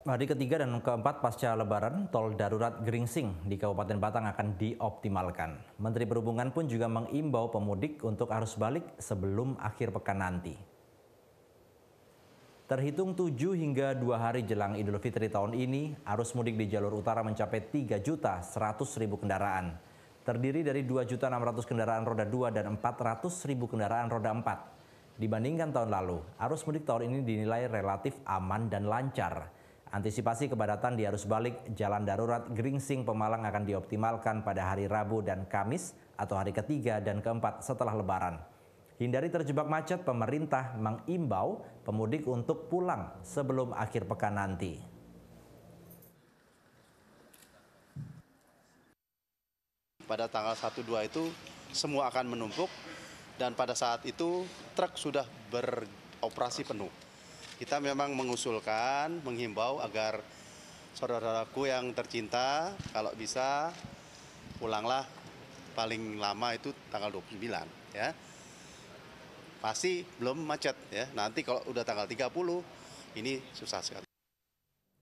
Hari ketiga dan keempat pasca lebaran, tol darurat Gringsing di Kabupaten Batang akan dioptimalkan. Menteri Perhubungan pun juga mengimbau pemudik untuk arus balik sebelum akhir pekan nanti. Terhitung 7 hingga dua hari jelang Idul Fitri tahun ini, arus mudik di jalur utara mencapai 3 juta 100 ribu kendaraan. Terdiri dari juta ratus kendaraan roda 2 dan 400 ribu kendaraan roda 4. Dibandingkan tahun lalu, arus mudik tahun ini dinilai relatif aman dan lancar. Antisipasi kepadatan di arus balik jalan darurat Gringsing Pemalang akan dioptimalkan pada hari Rabu dan Kamis atau hari ketiga dan keempat setelah Lebaran. Hindari terjebak macet, pemerintah mengimbau pemudik untuk pulang sebelum akhir pekan nanti. Pada tanggal 1-2 itu semua akan menumpuk dan pada saat itu truk sudah beroperasi penuh kita memang mengusulkan, menghimbau agar saudara saudaraku yang tercinta kalau bisa pulanglah paling lama itu tanggal 29 ya. Pasti belum macet ya. Nanti kalau udah tanggal 30 ini susah sekali.